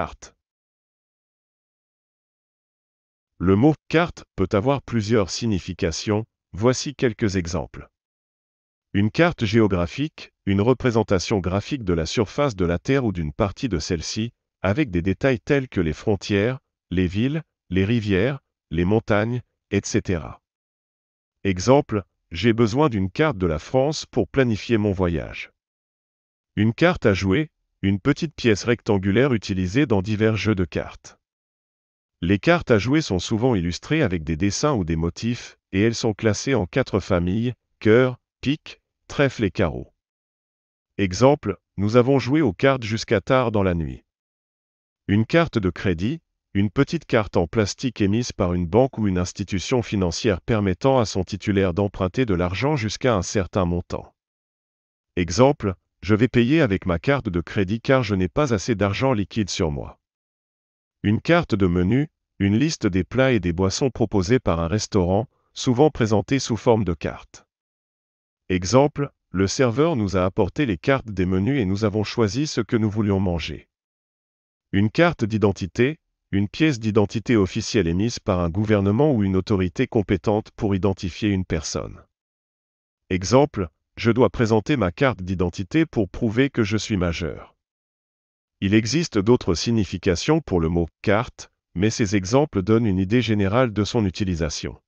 Carte. Le mot carte peut avoir plusieurs significations, voici quelques exemples. Une carte géographique, une représentation graphique de la surface de la Terre ou d'une partie de celle-ci, avec des détails tels que les frontières, les villes, les rivières, les montagnes, etc. Exemple, j'ai besoin d'une carte de la France pour planifier mon voyage. Une carte à jouer, une petite pièce rectangulaire utilisée dans divers jeux de cartes. Les cartes à jouer sont souvent illustrées avec des dessins ou des motifs, et elles sont classées en quatre familles, cœur, pique, trèfle et carreau. Exemple, nous avons joué aux cartes jusqu'à tard dans la nuit. Une carte de crédit, une petite carte en plastique émise par une banque ou une institution financière permettant à son titulaire d'emprunter de l'argent jusqu'à un certain montant. Exemple, je vais payer avec ma carte de crédit car je n'ai pas assez d'argent liquide sur moi. Une carte de menu, une liste des plats et des boissons proposés par un restaurant, souvent présentée sous forme de carte. Exemple, le serveur nous a apporté les cartes des menus et nous avons choisi ce que nous voulions manger. Une carte d'identité, une pièce d'identité officielle émise par un gouvernement ou une autorité compétente pour identifier une personne. Exemple, je dois présenter ma carte d'identité pour prouver que je suis majeur. Il existe d'autres significations pour le mot carte, mais ces exemples donnent une idée générale de son utilisation.